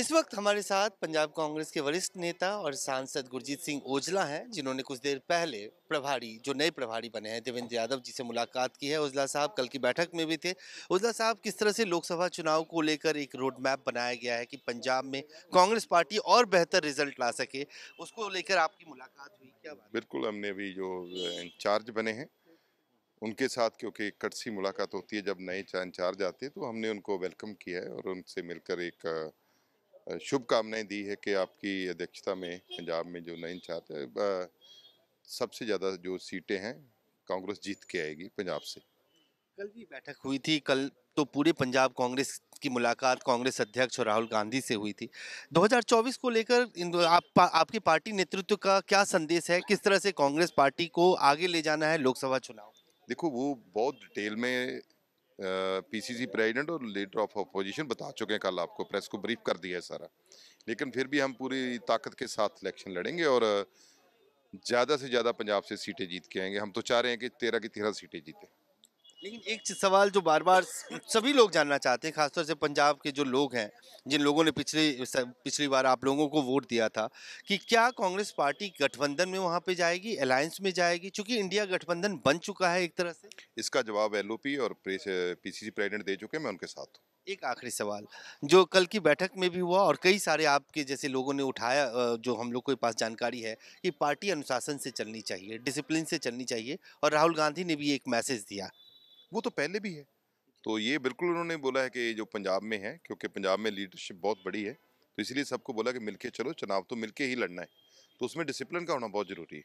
इस वक्त हमारे साथ पंजाब कांग्रेस के वरिष्ठ नेता और सांसद गुरजीत सिंह ओजला हैं जिन्होंने कुछ देर पहले प्रभारी जो नए प्रभारी बने हैं देवेंद्र यादव जी से मुलाकात की है ओजला साहब कल की बैठक में भी थे ओजला साहब किस तरह से लोकसभा चुनाव को लेकर एक रोड मैप बनाया गया है कि पंजाब में कांग्रेस पार्टी और बेहतर रिजल्ट ला सके उसको लेकर आपकी मुलाकात हुई क्या बात बिल्कुल हमने अभी जो इंचार्ज बने हैं उनके साथ क्योंकि कट सी मुलाकात होती है जब नए इंचार्ज आते हैं तो हमने उनको वेलकम किया है और उनसे मिलकर एक शुभकामनाएं दी है कि आपकी अध्यक्षता में पंजाब में जो नए चाहते सबसे ज़्यादा जो सीटें हैं कांग्रेस जीत के आएगी पंजाब से कल भी बैठक हुई थी कल तो पूरे पंजाब कांग्रेस की मुलाकात कांग्रेस अध्यक्ष और राहुल गांधी से हुई थी 2024 को लेकर आप पा, आपकी पार्टी नेतृत्व का क्या संदेश है किस तरह से कांग्रेस पार्टी को आगे ले जाना है लोकसभा चुनाव देखो वो बहुत डिटेल में पीसीसी प्रेसिडेंट और लीडर ऑफ अपोजिशन बता चुके हैं कल आपको प्रेस को ब्रीफ कर दिया है सारा लेकिन फिर भी हम पूरी ताकत के साथ इलेक्शन लड़ेंगे और ज़्यादा से ज़्यादा पंजाब से सीटें जीत के आएंगे हम तो चाह रहे हैं कि तेरह की तेरह सीटें जीतें लेकिन एक सवाल जो बार बार सभी लोग जानना चाहते हैं खासतौर से पंजाब के जो लोग हैं जिन लोगों ने पिछले पिछली बार आप लोगों को वोट दिया था कि क्या कांग्रेस पार्टी गठबंधन में वहाँ पे जाएगी अलायंस में जाएगी चूंकि इंडिया गठबंधन बन चुका है एक तरह से इसका जवाब एल और पीसीसी प्रेसिडेंट दे चुके मैं उनके साथ हूँ एक आखिरी सवाल जो कल की बैठक में भी हुआ और कई सारे आपके जैसे लोगों ने उठाया जो हम लोग के पास जानकारी है कि पार्टी अनुशासन से चलनी चाहिए डिसिप्लिन से चलनी चाहिए और राहुल गांधी ने भी एक मैसेज दिया वो तो पहले भी है तो ये बिल्कुल उन्होंने बोला है कि जो पंजाब में है क्योंकि पंजाब में लीडरशिप बहुत बड़ी है तो इसलिए सबको बोला कि मिलके चलो चुनाव तो मिलके ही लड़ना है तो उसमें डिसिप्लिन का होना बहुत ज़रूरी है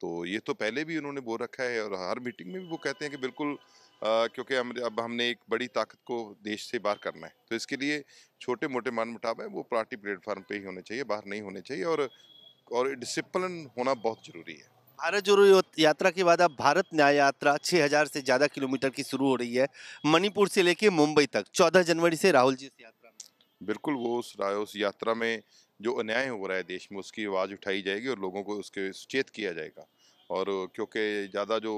तो ये तो पहले भी उन्होंने बोल रखा है और हर मीटिंग में भी वो कहते हैं कि बिल्कुल क्योंकि हम अब हमने एक बड़ी ताकत को देश से बाहर करना है तो इसके लिए छोटे मोटे मान मुटाव है वो पार्टी प्लेटफार्म पे ही होने चाहिए बाहर नहीं होने चाहिए और और डिसिप्लिन होना बहुत ज़रूरी है भारत जोड़ो यात्रा के बाद अब भारत न्याय यात्रा 6000 से ज़्यादा किलोमीटर की शुरू हो रही है मणिपुर से लेके मुंबई तक 14 जनवरी से राहुल जी इस यात्रा में बिल्कुल वो उस, राय उस यात्रा में जो अन्याय हो रहा है देश में उसकी आवाज़ उठाई जाएगी और लोगों को उसके सचेत किया जाएगा और क्योंकि ज़्यादा जो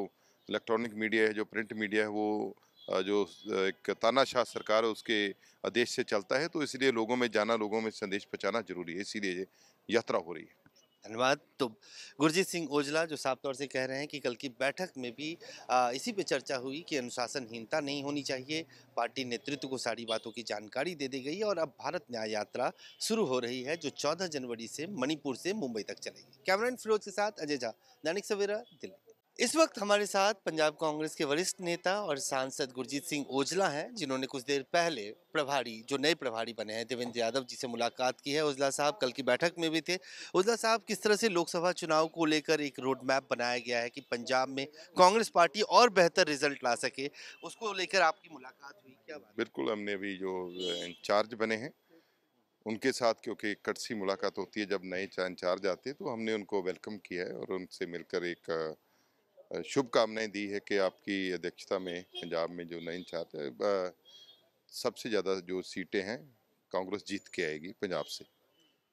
इलेक्ट्रॉनिक मीडिया है जो प्रिंट मीडिया है वो जो एक तानाशाह सरकार है उसके आदेश से चलता है तो इसलिए लोगों में जाना लोगों में संदेश पहुँचाना जरूरी है इसीलिए यात्रा हो रही है धन्यवाद तो गुरजीत सिंह ओजला जो साफ तौर से कह रहे हैं कि कल की बैठक में भी आ, इसी पे चर्चा हुई कि अनुशासनहीनता नहीं होनी चाहिए पार्टी नेतृत्व को सारी बातों की जानकारी दे दी गई और अब भारत न्याय यात्रा शुरू हो रही है जो 14 जनवरी से मणिपुर से मुंबई तक चलेगी कैमरा फिरोज के साथ अजय झा दैनिक सवेरा दिल्ली इस वक्त हमारे साथ पंजाब कांग्रेस के वरिष्ठ नेता और सांसद गुरजीत सिंह ओजला हैं जिन्होंने कुछ देर पहले प्रभारी जो नए प्रभारी बने हैं देवेंद्र यादव जी से मुलाकात की है ओजला साहब कल की बैठक में भी थे ओजला साहब किस तरह से लोकसभा चुनाव को लेकर एक रोड मैप बनाया गया है कि पंजाब में कांग्रेस पार्टी और बेहतर रिजल्ट ला सके उसको लेकर आपकी मुलाकात हुई क्या बात बिल्कुल हमने अभी जो इंचार्ज बने हैं उनके साथ क्योंकि कट सी मुलाकात होती है जब नए इंचार्ज आते हैं तो हमने उनको वेलकम किया है और उनसे मिलकर एक शुभकामनाएं दी है कि आपकी अध्यक्षता में पंजाब में जो नए चार सबसे ज़्यादा जो सीटें हैं कांग्रेस जीत के आएगी पंजाब से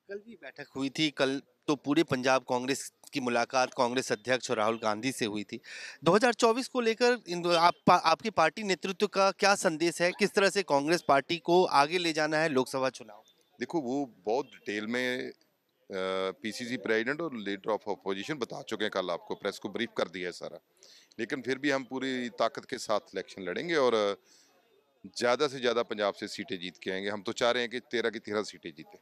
कल भी बैठक हुई थी कल तो पूरे पंजाब कांग्रेस की मुलाकात कांग्रेस अध्यक्ष और राहुल गांधी से हुई थी 2024 को लेकर आप पा, आपकी पार्टी नेतृत्व का क्या संदेश है किस तरह से कांग्रेस पार्टी को आगे ले जाना है लोकसभा चुनाव देखो वो बहुत डिटेल में पीसीसी प्रेसिडेंट और लीडर ऑफ अपोजिशन बता चुके हैं कल आपको प्रेस को ब्रीफ कर दिया है सारा लेकिन फिर भी हम पूरी ताकत के साथ इलेक्शन लड़ेंगे और ज़्यादा से ज़्यादा पंजाब से सीटें जीत के आएंगे हम तो चाह रहे हैं कि तेरह की तेरह सीटें जीतें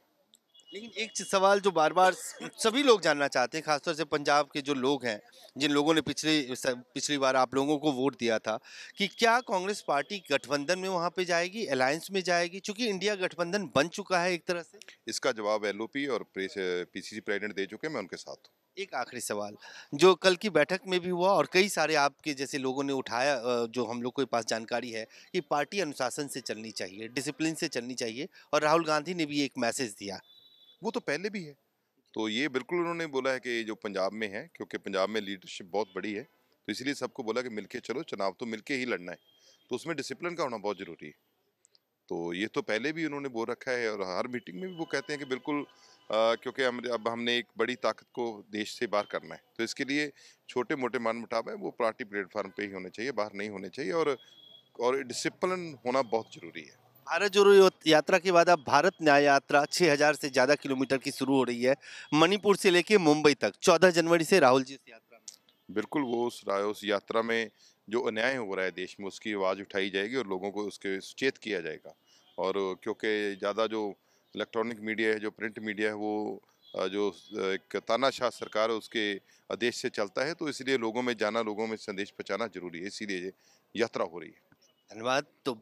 लेकिन एक सवाल जो बार बार सभी लोग जानना चाहते हैं खासतौर से पंजाब के जो लोग हैं जिन लोगों ने पिछले पिछली बार आप लोगों को वोट दिया था कि क्या कांग्रेस पार्टी गठबंधन में वहाँ पे जाएगी अलायंस में जाएगी क्योंकि इंडिया गठबंधन बन चुका है एक तरह से इसका जवाब एल और पीसीसी प्रेसिडेंट दे चुके मैं उनके साथ हूँ एक आखिरी सवाल जो कल की बैठक में भी हुआ और कई सारे आपके जैसे लोगों ने उठाया जो हम लोग के पास जानकारी है कि पार्टी अनुशासन से चलनी चाहिए डिसिप्लिन से चलनी चाहिए और राहुल गांधी ने भी एक मैसेज दिया वो तो पहले भी है तो ये बिल्कुल उन्होंने बोला है कि जो पंजाब में है क्योंकि पंजाब में लीडरशिप बहुत बड़ी है तो इसलिए सबको बोला कि मिलके चलो चुनाव तो मिलके ही लड़ना है तो उसमें डिसिप्लिन का होना बहुत ज़रूरी है तो ये तो पहले भी उन्होंने बोल रखा है और हर मीटिंग में भी वो कहते हैं कि बिल्कुल क्योंकि हम अब हमने एक बड़ी ताकत को देश से बाहर करना है तो इसके लिए छोटे मोटे मान मुटाव है वो पार्टी प्लेटफार्म पे ही होने चाहिए बाहर नहीं होने चाहिए और और डिसिप्लिन होना बहुत ज़रूरी है भारत जोड़ो यात्रा के बाद अब भारत न्याय यात्रा 6000 से ज़्यादा किलोमीटर की शुरू हो रही है मणिपुर से लेके मुंबई तक 14 जनवरी से राहुल जी इस यात्रा में बिल्कुल वो उस, राय उस यात्रा में जो अन्याय हो रहा है देश में उसकी आवाज़ उठाई जाएगी और लोगों को उसके सचेत किया जाएगा और क्योंकि ज़्यादा जो इलेक्ट्रॉनिक मीडिया है जो प्रिंट मीडिया है वो जो एक तानाशाह सरकार है उसके आदेश से चलता है तो इसलिए लोगों में जाना लोगों में संदेश पहुँचाना जरूरी है इसीलिए यात्रा हो रही है धन्यवाद तो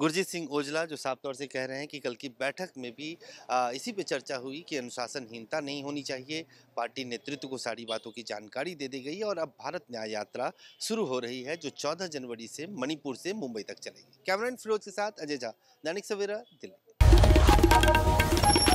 गुरजीत सिंह ओजला जो साफ तौर से कह रहे हैं कि कल की बैठक में भी आ, इसी पे चर्चा हुई कि अनुशासनहीनता नहीं होनी चाहिए पार्टी नेतृत्व को सारी बातों की जानकारी दे दी गई और अब भारत न्याय यात्रा शुरू हो रही है जो 14 जनवरी से मणिपुर से मुंबई तक चलेगी कैमरा फिरोज के साथ अजय झा दैनिक सवेरा दिल्ली